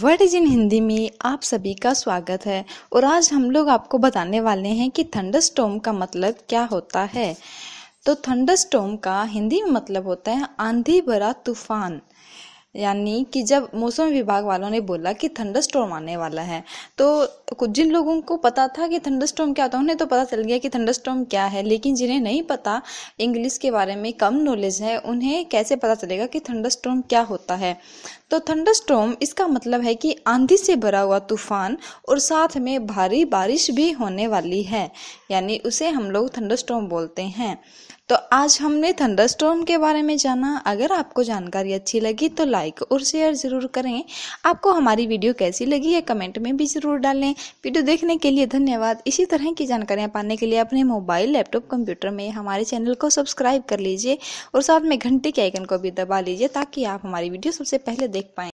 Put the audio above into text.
word is in Hindi में आप सभी का स्वागत है और आज हम लोग आपको बताने वाले हैं कि थंडरस्टॉर्म का मतलब क्या होता है तो थंडरस्टॉर्म का हिंदी में मतलब होता है आंधी भरा तूफान यानी कि जब मौसम विभाग वालों ने बोला कि थंडर आने वाला है तो कुछ जिन लोगों को पता था कि थंडर क्या होता है उन्हें तो पता चल गया कि थंडर क्या है लेकिन जिन्हें नहीं पता इंग्लिश के बारे में कम नॉलेज है उन्हें कैसे पता चलेगा कि थंडर क्या होता है तो थंडर इसका मतलब है कि आंधी से भरा हुआ तूफान और साथ में भारी बारिश भी होने वाली है यानी उसे हम लोग थंडर बोलते हैं तो आज हमने थंडर के बारे में जाना अगर आपको जानकारी अच्छी लगी तो लाइक लाइक और शेयर ज़रूर करें आपको हमारी वीडियो कैसी लगी है कमेंट में भी ज़रूर डालें वीडियो देखने के लिए धन्यवाद इसी तरह की जानकारियाँ पाने के लिए अपने मोबाइल लैपटॉप कंप्यूटर में हमारे चैनल को सब्सक्राइब कर लीजिए और साथ में घंटे के आइकन को भी दबा लीजिए ताकि आप हमारी वीडियो सबसे पहले देख पाएँ